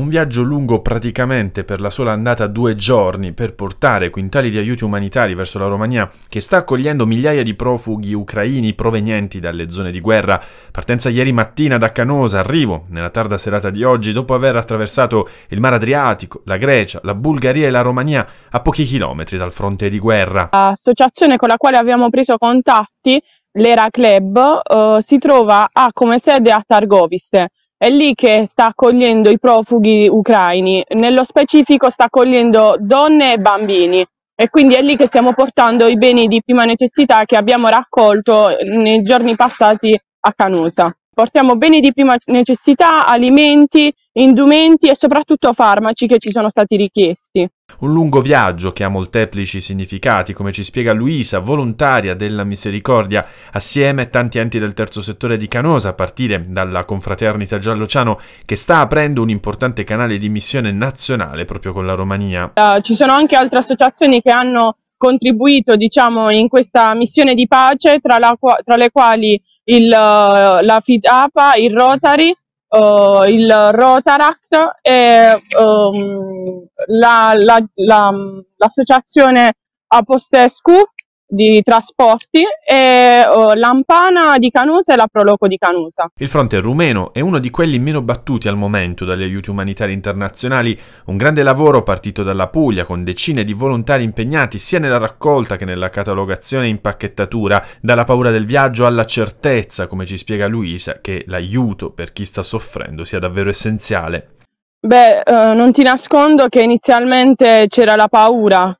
Un viaggio lungo praticamente per la sola andata due giorni per portare quintali di aiuti umanitari verso la Romania, che sta accogliendo migliaia di profughi ucraini provenienti dalle zone di guerra. Partenza ieri mattina da Canosa, arrivo nella tarda serata di oggi dopo aver attraversato il Mar Adriatico, la Grecia, la Bulgaria e la Romania a pochi chilometri dal fronte di guerra. L'associazione con la quale abbiamo preso contatti, l'Era Club, eh, si trova a, come sede a Targoviste è lì che sta accogliendo i profughi ucraini, nello specifico sta accogliendo donne e bambini e quindi è lì che stiamo portando i beni di prima necessità che abbiamo raccolto nei giorni passati a Canusa portiamo beni di prima necessità, alimenti, indumenti e soprattutto farmaci che ci sono stati richiesti. Un lungo viaggio che ha molteplici significati, come ci spiega Luisa, volontaria della Misericordia, assieme a tanti enti del terzo settore di Canosa, a partire dalla confraternita Giallociano, che sta aprendo un importante canale di missione nazionale proprio con la Romania. Uh, ci sono anche altre associazioni che hanno contribuito diciamo, in questa missione di pace, tra, qua, tra le quali il, eh, la FIDAPA, il Rotary, uh, il Rotaract e um, la, la, la, l'associazione Apostescu di trasporti e oh, Lampana di Canusa e la Proloco di Canusa. Il fronte rumeno è uno di quelli meno battuti al momento dagli aiuti umanitari internazionali, un grande lavoro partito dalla Puglia con decine di volontari impegnati sia nella raccolta che nella catalogazione e impacchettatura, dalla paura del viaggio alla certezza, come ci spiega Luisa, che l'aiuto per chi sta soffrendo sia davvero essenziale. Beh, eh, non ti nascondo che inizialmente c'era la paura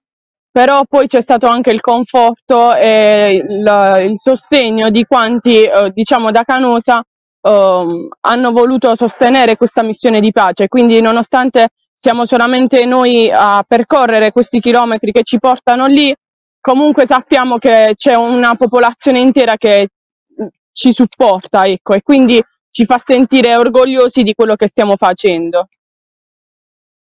però poi c'è stato anche il conforto e il, il sostegno di quanti, eh, diciamo, da Canosa eh, hanno voluto sostenere questa missione di pace. Quindi, nonostante siamo solamente noi a percorrere questi chilometri che ci portano lì, comunque sappiamo che c'è una popolazione intera che mm, ci supporta, ecco, e quindi ci fa sentire orgogliosi di quello che stiamo facendo.